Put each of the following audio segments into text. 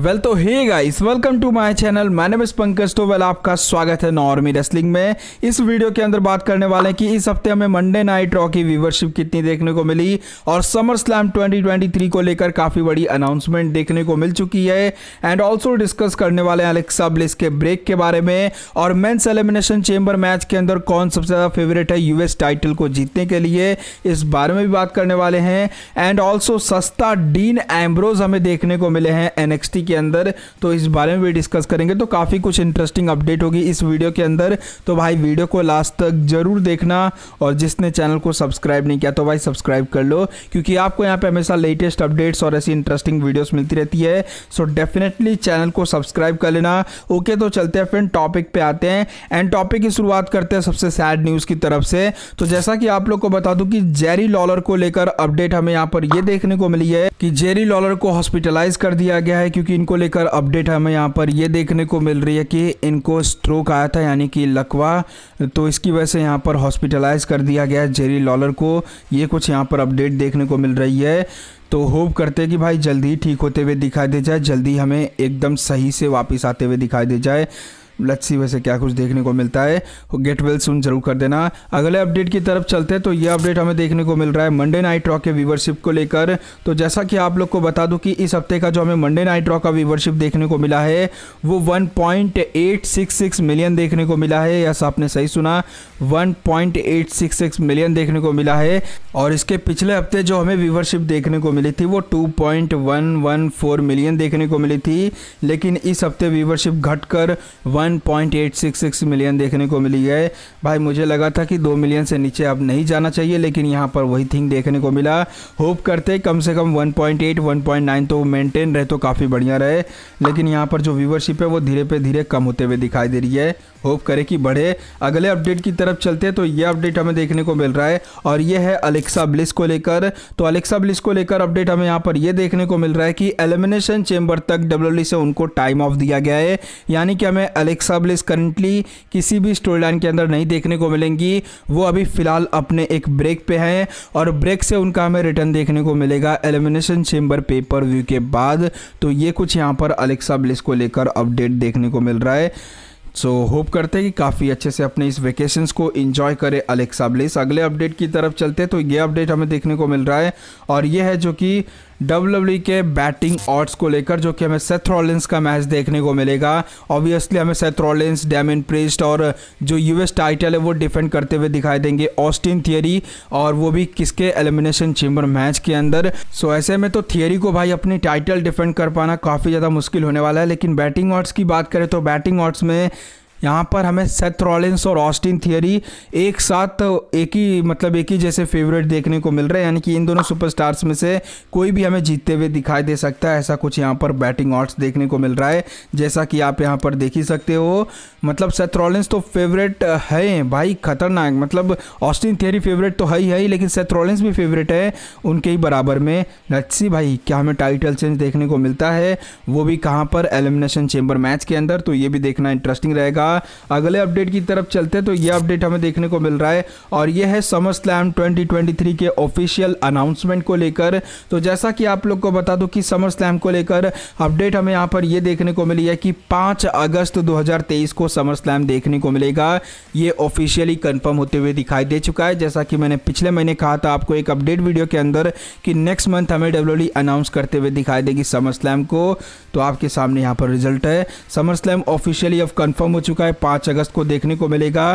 well तो hey guys welcome to my channel मैंने मिस पंकज तो वेल आपका स्वागत है नॉर्मी रेसलिंग में इस वीडियो के अंदर बात करने वाले हैं कि इस हफ्ते हमें मंडे नाइट रॉ की व्यूवरशिप कितनी देखने को मिली और समर स्लैम 2023 को लेकर काफ़ी बड़ी अनाउंसमेंट देखने को मिल चुकी है एंड ऑल्सो डिस्कस करने वाले हैं अलेक्सा ब्लिस के ब्रेक के बारे में और मेन्स एलिमिनेशन चेम्बर मैच के अंदर कौन सबसे ज़्यादा फेवरेट है यूएस टाइटल को जीतने के लिए इस बारे में भी बात करने वाले हैं एंड ऑल्सो सस्ता डीन एम्ब्रोज हमें देखने को मिले हैं एनएक्सटी के अंदर तो इस बारे में भी डिस्कस करेंगे तो काफ़ी कुछ इंटरेस्टिंग अपडेट होगी इस वीडियो के अंदर तो भाई वीडियो को लास्ट तक ज़रूर देखना और जिसने चैनल को सब्सक्राइब नहीं किया तो भाई सब्सक्राइब कर लो क्योंकि आपको यहाँ पर हमेशा लेटेस्ट अपडेट्स और ऐसी इंटरेस्टिंग वीडियोज़ मिलती रहती है सो डेफिनेटली चैनल को सब्सक्राइब कर लेना ओके तो चलते हैं फ्रेंड टॉपिक पर आते हैं एंड टॉपिक की शुरुआत करते हैं सबसे सैड न्यूज़ की तरफ से तो जैसा कि आप लोग को बता दूँ कि जेरी लॉलर को लेकर अपडेट हमें यहाँ पर ये देखने को मिली है कि जेरी लॉलर को हॉस्पिटलाइज कर दिया गया है क्योंकि इनको लेकर अपडेट हमें यहाँ पर ये देखने को मिल रही है कि इनको स्ट्रोक आया था यानी कि लकवा तो इसकी वजह से यहाँ पर हॉस्पिटलाइज कर दिया गया है जेरी लॉलर को ये कुछ यहाँ पर अपडेट देखने को मिल रही है तो होप करते हैं कि भाई जल्दी ही ठीक होते हुए दिखाई दे जाए जल्दी हमें एकदम सही से वापस आते हुए दिखाई दे जाए लेट्स सी वैसे क्या कुछ देखने को मिलता है गेट वेल सुन जरूर कर देना अगले अपडेट की तरफ चलते हैं तो ये अपडेट हमें देखने को मिल रहा है मंडे नाइट रॉक के व्यूवरशिप को लेकर तो जैसा कि आप लोग को बता दूं कि इस हफ्ते का जो हमें मंडे नाइट रॉक का व्यूवरशिप देखने को मिला है वो 1.866 मिलियन देखने को मिला है यस आपने सही सुना वन मिलियन देखने को मिला है और इसके पिछले हफ्ते जो हमें व्यूवरशिप देखने को मिली थी वो टू मिलियन देखने को मिली थी लेकिन इस हफ्ते व्यूवरशिप घटकर वन 1.866 मिलियन देखने को मिली है भाई मुझे लगा था कि 2 मिलियन से नीचे अब नहीं जाना चाहिए लेकिन यहाँ पर वही थिंग देखने को मिला होप करते कम से कम 1.8 1.9 तो मेंटेन रहे तो काफ़ी बढ़िया रहे लेकिन यहाँ पर जो व्यूवरशिप है वो धीरे पे धीरे कम होते हुए दिखाई दे रही है होप करे कि बढ़े अगले अपडेट की तरफ चलते हैं तो ये अपडेट हमें देखने को मिल रहा है और ये है अलेक्सा ब्लिस को लेकर तो अलेक्सा ब्लिस को लेकर अपडेट हमें यहाँ पर यह देखने को मिल रहा है कि एलिमिनेशन चेंबर तक डब्ल्यू e से उनको टाइम ऑफ दिया गया है यानी कि हमें अलेक्सा एक सब लिस्ट करंटली किसी भी स्टोरी लाइन के अंदर नहीं देखने को मिलेंगी वो अभी फ़िलहाल अपने एक ब्रेक पे हैं और ब्रेक से उनका हमें रिटर्न देखने को मिलेगा एलिमिनेशन चेंबर पेपर व्यू के बाद तो ये कुछ यहाँ पर अलेक्सा ब्लिस को लेकर अपडेट देखने को मिल रहा है सो so, होप करते हैं कि काफ़ी अच्छे से अपने इस वेकेशंस को इन्जॉय करें अलेक्सा ब्लिस अगले अपडेट की तरफ चलते हैं तो ये अपडेट हमें देखने को मिल रहा है और ये है जो कि डब्ल्यू e के बैटिंग ऑर्ड्स को लेकर जो कि हमें सेथ का मैच देखने को मिलेगा ऑब्वियसली हमें सेथ डेमिन प्रिस्ट और जो यूएस टाइटल है वो डिफेंड करते हुए दिखाई देंगे ऑस्टिन थियरी और वो भी किसके एलिमिनेशन चेम्बर मैच के अंदर सो so, ऐसे में तो थियरी को भाई अपनी टाइटल डिफेंड कर पाना काफ़ी ज़्यादा मुश्किल होने वाला है लेकिन बैटिंग ऑर्ड्स की बात करें तो बैटिंग ऑर्ड्स में यहाँ पर हमें सेथ रॉलिंस और ऑस्टिन थियरी एक साथ एक ही मतलब एक ही जैसे फेवरेट देखने को मिल रहे हैं यानी कि इन दोनों सुपरस्टार्स में से कोई भी हमें जीतते हुए दिखाई दे सकता है ऐसा कुछ यहाँ पर बैटिंग ऑट्स देखने को मिल रहा है जैसा कि आप यहाँ पर देख ही सकते हो मतलब सेथ रॉलिंस तो फेवरेट है भाई खतरनाक मतलब ऑस्टिन थियरी फेवरेट तो है ही है लेकिन सेथ रॉलिंस भी फेवरेट है उनके ही बराबर में लच्छी भाई क्या हमें टाइटल चेंज देखने को मिलता है वो भी कहाँ पर एलिमिनेशन चेंबर मैच के अंदर तो ये भी देखना इंटरेस्टिंग रहेगा अगले अपडेट की तरफ चलते हैं तो ये अपडेट हमें देखने को मिल रहा है और ये है समर स्लैम 2023 के ऑफिशियल अनाउंसमेंट को लेकर तो जैसा कि आप लोग को बता दूं कि समर स्लैम को लेकर अपडेट हमें यहाँ पर यह देखने को मिली है कि पाँच अगस्त 2023 को समर स्लैम देखने को मिलेगा ये ऑफिशियली कन्फर्म होते हुए दिखाई दे चुका है जैसा कि मैंने पिछले महीने कहा था आपको एक अपडेट वीडियो के अंदर कि नेक्स्ट मंथ हमें डब्ल्यू अनाउंस करते हुए दिखाई देगी समर स्लैम को तो आपके सामने यहाँ पर रिजल्ट है समर स्लैम ऑफिशियली अब कन्फर्म हो चुका चुका है पाँच अगस्त को देखने को मिलेगा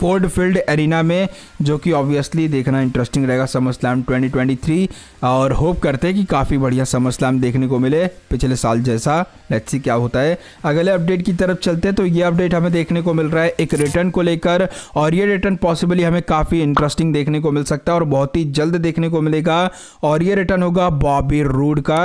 फोर्ड फील्ड एरिना में जो कि ऑब्वियसली देखना इंटरेस्टिंग रहेगा समर स्लैम 2023 और होप करते हैं कि काफ़ी बढ़िया समर स्लैम देखने को मिले पिछले साल जैसा लेट्स सी क्या होता है अगले अपडेट की तरफ चलते हैं तो ये अपडेट हमें देखने को मिल रहा है एक रिटर्न को लेकर और ये रिटर्न पॉसिबली हमें काफ़ी इंटरेस्टिंग देखने को मिल सकता है और बहुत ही जल्द देखने को मिलेगा और ये रिटर्न होगा बॉबी रूड का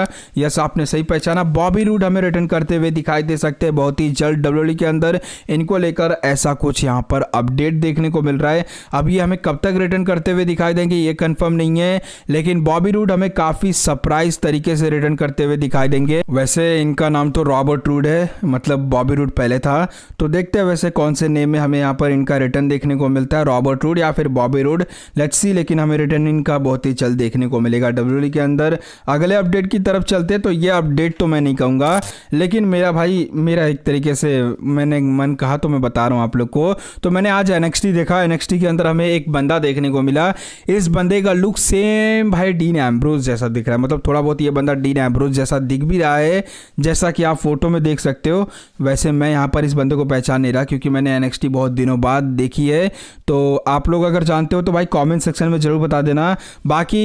यस आपने सही पहचाना बॉबी रूड हमें रिटर्न करते हुए दिखाई दे सकते हैं बहुत ही जल्द डब्ल्यू e के अंदर इन को लेकर ऐसा कुछ यहाँ पर अपडेट देखने को मिल रहा है अभी हमें कब तक रिटर्न करते हुए दिखाई देंगे ये कन्फर्म नहीं है लेकिन बॉबी रूड हमें काफ़ी सरप्राइज तरीके से रिटर्न करते हुए दिखाई देंगे वैसे इनका नाम तो रॉबर्ट रूड है मतलब बॉबी रूड पहले था तो देखते हैं वैसे कौन से नेम में हमें यहाँ पर इनका रिटर्न देखने को मिलता है रॉबर्ट रूड या फिर बॉबी रूड लेट्स सी लेकिन हमें रिटर्न इनका बहुत ही जल्द देखने को मिलेगा डब्ल्यू के अंदर अगले अपडेट की तरफ चलते तो ये अपडेट तो मैं नहीं कहूँगा लेकिन मेरा भाई मेरा एक तरीके से मैंने मन कहा रहा तो मैं बता रहा हूँ आप लोग को तो मैंने आज एन देखा एन के अंदर हमें एक बंदा देखने को मिला इस बंदे का लुक सेम भाई डीन एम्ब्रोज जैसा दिख रहा है मतलब थोड़ा बहुत ये बंदा डीन एम्ब्रोज जैसा दिख भी रहा है जैसा कि आप फोटो में देख सकते हो वैसे मैं यहाँ पर इस बंदे को पहचान नहीं रहा क्योंकि मैंने एन बहुत दिनों बाद देखी है तो आप लोग अगर जानते हो तो भाई कॉमेंट सेक्शन में ज़रूर बता देना बाकी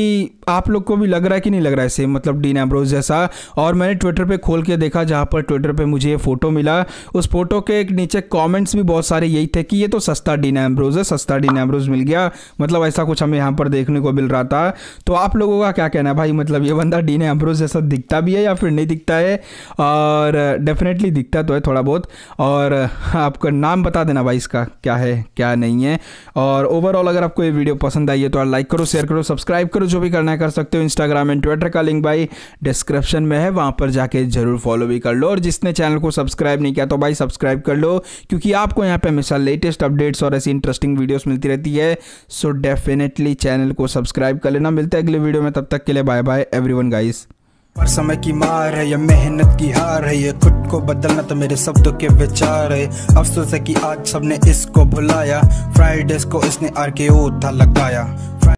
आप लोग को भी लग रहा है कि नहीं लग रहा है सेम मतलब डीन एम्ब्रोज जैसा और मैंने ट्विटर पे खोल के देखा जहाँ पर ट्विटर पे मुझे ये फ़ोटो मिला उस फोटो के नीचे कमेंट्स भी बहुत सारे यही थे कि ये तो सस्ता डीन एम्ब्रोज है सस्ता डीन एम्ब्रोज मिल गया मतलब ऐसा कुछ हमें यहाँ पर देखने को मिल रहा था तो आप लोगों का क्या कहना है भाई मतलब ये बंदा डीन एम्ब्रोज जैसा दिखता भी है या फिर नहीं दिखता है और डेफिनेटली दिखता तो है थोड़ा बहुत और आपका नाम बता देना भाई इसका क्या है क्या नहीं है और ओवरऑल अगर आपको ये वीडियो पसंद आई है तो लाइक करो शेयर करो सब्सक्राइब करो जो भी करना है ट्राई कर सकते हो इंस्टाग्राम एंड ट्विटर का लिंक भाई डिस्क्रिप्शन में है वहां पर जाके जरूर फॉलो भी कर लो और जिसने चैनल को सब्सक्राइब नहीं किया तो भाई सब्सक्राइब कर लो क्योंकि आपको यहाँ पे हमेशा लेटेस्ट अपडेट्स और ऐसी इंटरेस्टिंग वीडियोस मिलती रहती है सो डेफिनेटली चैनल को सब्सक्राइब कर लेना मिलते हैं अगले वीडियो में तब तक के लिए बाय बाय एवरीवन गाइस पर समय की मार है या मेहनत की हार है ये खुद को बदलना तो मेरे शब्दों के विचार है अफसोस है कि आज सबने इसको भुलाया फ्राइडेस को इसने आर के था लगाया